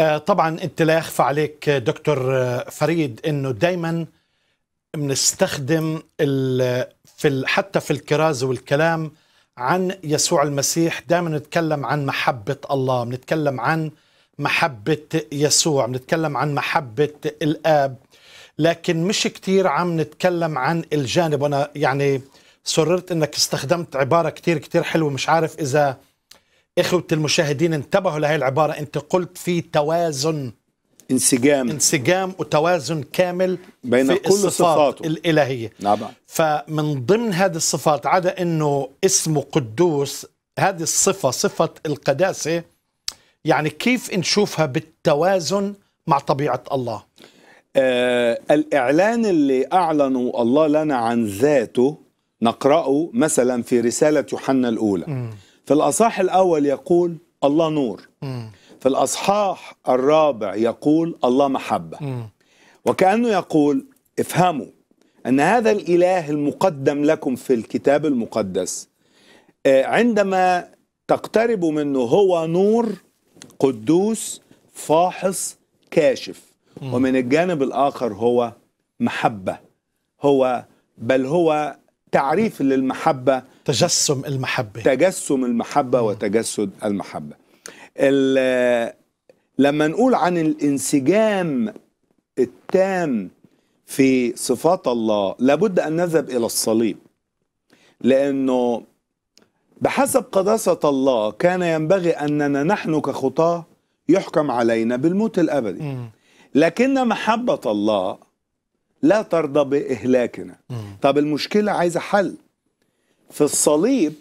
آه، طبعا انت لا يخفى عليك دكتور آه، فريد انه دايما بنستخدم في حتى في الكراز والكلام عن يسوع المسيح دائما نتكلم عن محبة الله بنتكلم عن محبة يسوع بنتكلم عن محبة الآب لكن مش كتير عم نتكلم عن الجانب وأنا يعني سررت أنك استخدمت عبارة كتير كتير حلوة مش عارف إذا إخوة المشاهدين انتبهوا لهي العبارة أنت قلت في توازن انسجام انسجام وتوازن كامل بين في كل الصفات صفاته. الإلهية نعم. فمن ضمن هذه الصفات عدا أنه اسمه قدوس هذه الصفة صفة القداسة يعني كيف نشوفها بالتوازن مع طبيعة الله آه الإعلان اللي أعلنه الله لنا عن ذاته نقرأه مثلا في رسالة يوحنا الأولى م. في الأصحاح الأول يقول الله نور في الأصحاح الرابع يقول الله محبة وكأنه يقول افهموا أن هذا الإله المقدم لكم في الكتاب المقدس آه، عندما تقتربوا منه هو نور قدوس فاحص كاشف ومن الجانب الآخر هو محبة هو بل هو تعريف للمحبة تجسم المحبة تجسم المحبة وتجسد المحبة لما نقول عن الانسجام التام في صفات الله لابد أن نذهب إلى الصليب لأنه بحسب قداسة الله كان ينبغي أننا نحن كخطاة يحكم علينا بالموت الأبدي لكن محبة الله لا ترضى بإهلاكنا طب المشكلة عايزة حل في الصليب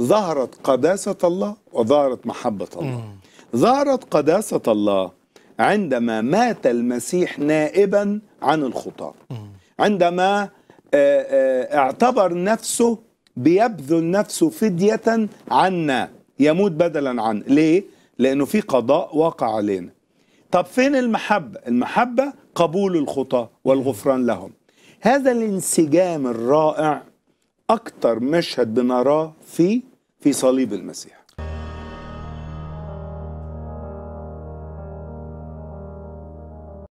ظهرت قداسة الله وظهرت محبة الله ظهرت قداسة الله عندما مات المسيح نائبا عن الخطاة عندما آه، آه، اعتبر نفسه بيبذل نفسه فدية عنا يموت بدلا عن ليه؟ لأنه في قضاء واقع علينا طب فين المحبة؟ المحبة قبول الخطاة والغفران لهم هذا الانسجام الرائع أكتر مشهد بنراه فيه في صليب المسيح